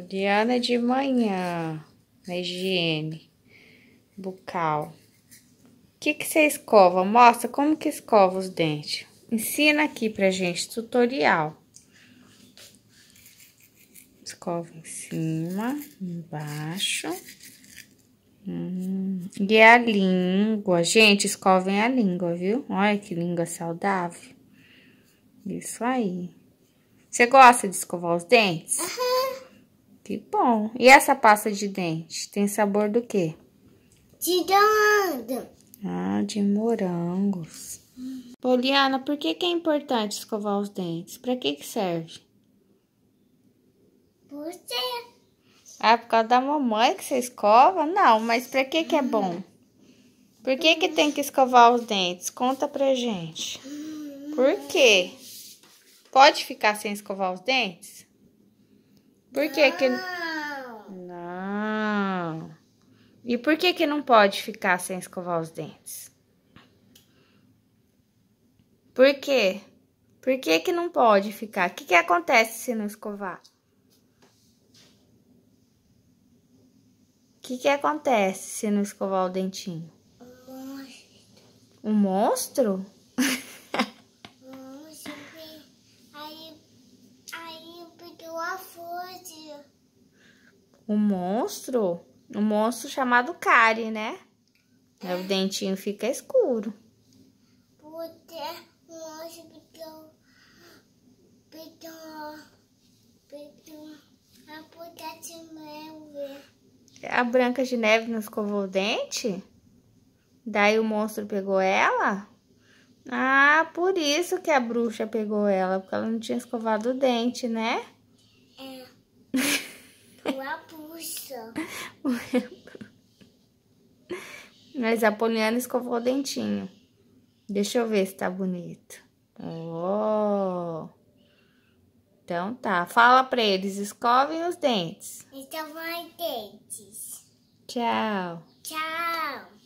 Diana é de manhã, na higiene bucal. O que, que você escova? Mostra como que escova os dentes. Ensina aqui pra gente, tutorial. Escova em cima, embaixo. Hum. E a língua, gente, escovem a língua, viu? Olha que língua saudável. Isso aí. Você gosta de escovar os dentes? Uhum. Que bom. E essa pasta de dente? Tem sabor do quê? De morango. Ah, de morangos. Poliana, por que, que é importante escovar os dentes? Para que, que serve? quê? Ah, por causa da mamãe que você escova? Não, mas para que, que é bom? Por que, que tem que escovar os dentes? Conta pra gente. Por quê? Pode ficar sem escovar os dentes? Por que que... Não. E por que que não pode ficar sem escovar os dentes? Por quê? Por que que não pode ficar? O que que acontece se não escovar? O que que acontece se não escovar o dentinho? Um monstro. Um monstro? Food. Um monstro? Um monstro chamado Kari, né? É. O dentinho fica escuro. Porque o monstro pegou, pegou, pegou a branca de neve. A branca de neve não escovou o dente? Daí o monstro pegou ela? Ah, por isso que a bruxa pegou ela, porque ela não tinha escovado o dente, né? É. Pula puxa. É Mas a Poliana escovou o dentinho. Deixa eu ver se tá bonito. Oh. Então tá. Fala pra eles, escovem os dentes. Escovem então os dentes. Tchau. Tchau.